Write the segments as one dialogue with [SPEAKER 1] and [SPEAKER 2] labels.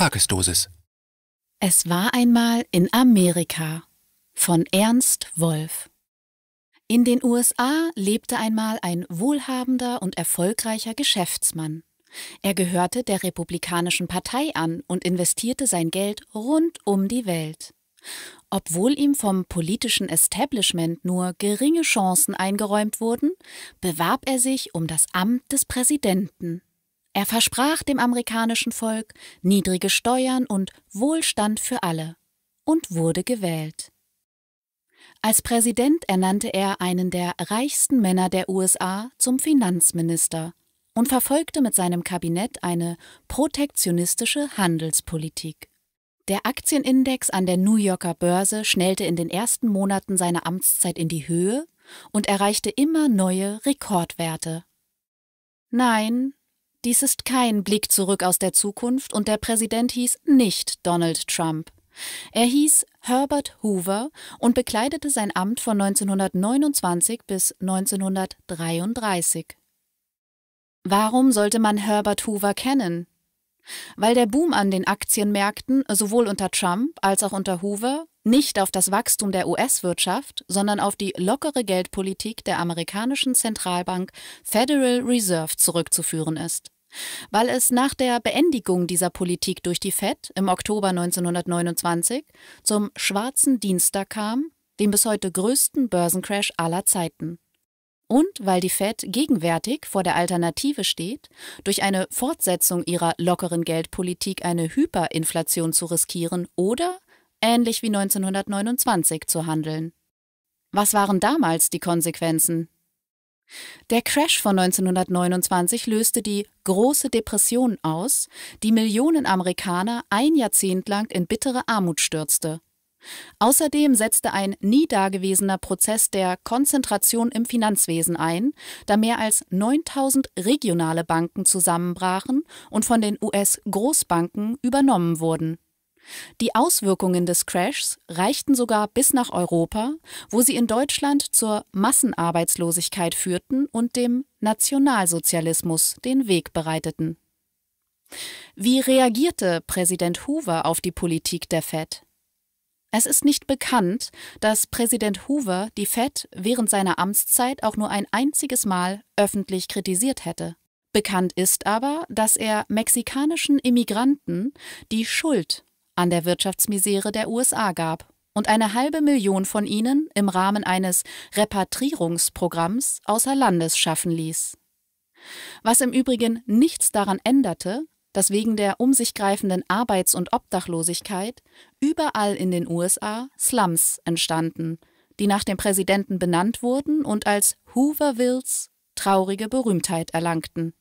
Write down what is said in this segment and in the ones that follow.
[SPEAKER 1] Tagesdosis. Es war einmal in Amerika von Ernst Wolf. In den USA lebte einmal ein wohlhabender und erfolgreicher Geschäftsmann. Er gehörte der Republikanischen Partei an und investierte sein Geld rund um die Welt. Obwohl ihm vom politischen Establishment nur geringe Chancen eingeräumt wurden, bewarb er sich um das Amt des Präsidenten. Er versprach dem amerikanischen Volk niedrige Steuern und Wohlstand für alle und wurde gewählt. Als Präsident ernannte er einen der reichsten Männer der USA zum Finanzminister und verfolgte mit seinem Kabinett eine protektionistische Handelspolitik. Der Aktienindex an der New Yorker Börse schnellte in den ersten Monaten seiner Amtszeit in die Höhe und erreichte immer neue Rekordwerte. Nein, dies ist kein Blick zurück aus der Zukunft und der Präsident hieß nicht Donald Trump. Er hieß Herbert Hoover und bekleidete sein Amt von 1929 bis 1933. Warum sollte man Herbert Hoover kennen? Weil der Boom an den Aktienmärkten sowohl unter Trump als auch unter Hoover nicht auf das Wachstum der US-Wirtschaft, sondern auf die lockere Geldpolitik der amerikanischen Zentralbank Federal Reserve zurückzuführen ist weil es nach der Beendigung dieser Politik durch die FED im Oktober 1929 zum Schwarzen Dienstag kam, dem bis heute größten Börsencrash aller Zeiten. Und weil die Fed gegenwärtig vor der Alternative steht, durch eine Fortsetzung ihrer lockeren Geldpolitik eine Hyperinflation zu riskieren oder ähnlich wie 1929 zu handeln. Was waren damals die Konsequenzen? Der Crash von 1929 löste die Große Depression aus, die Millionen Amerikaner ein Jahrzehnt lang in bittere Armut stürzte. Außerdem setzte ein nie dagewesener Prozess der Konzentration im Finanzwesen ein, da mehr als 9000 regionale Banken zusammenbrachen und von den US-Großbanken übernommen wurden die Auswirkungen des Crashs reichten sogar bis nach Europa, wo sie in Deutschland zur Massenarbeitslosigkeit führten und dem Nationalsozialismus den Weg bereiteten. Wie reagierte Präsident Hoover auf die Politik der Fed? Es ist nicht bekannt, dass Präsident Hoover die Fed während seiner Amtszeit auch nur ein einziges Mal öffentlich kritisiert hätte. Bekannt ist aber, dass er mexikanischen Immigranten die Schuld an der Wirtschaftsmisere der USA gab und eine halbe Million von ihnen im Rahmen eines Repatrierungsprogramms außer Landes schaffen ließ. Was im Übrigen nichts daran änderte, dass wegen der um sich greifenden Arbeits- und Obdachlosigkeit überall in den USA Slums entstanden, die nach dem Präsidenten benannt wurden und als Hoovervilles traurige Berühmtheit erlangten.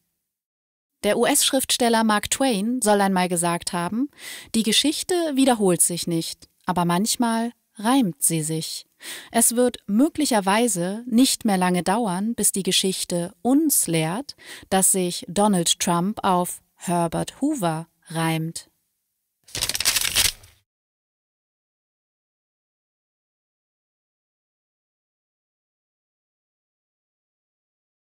[SPEAKER 1] Der US-Schriftsteller Mark Twain soll einmal gesagt haben, die Geschichte wiederholt sich nicht, aber manchmal reimt sie sich. Es wird möglicherweise nicht mehr lange dauern, bis die Geschichte uns lehrt, dass sich Donald Trump auf Herbert Hoover reimt.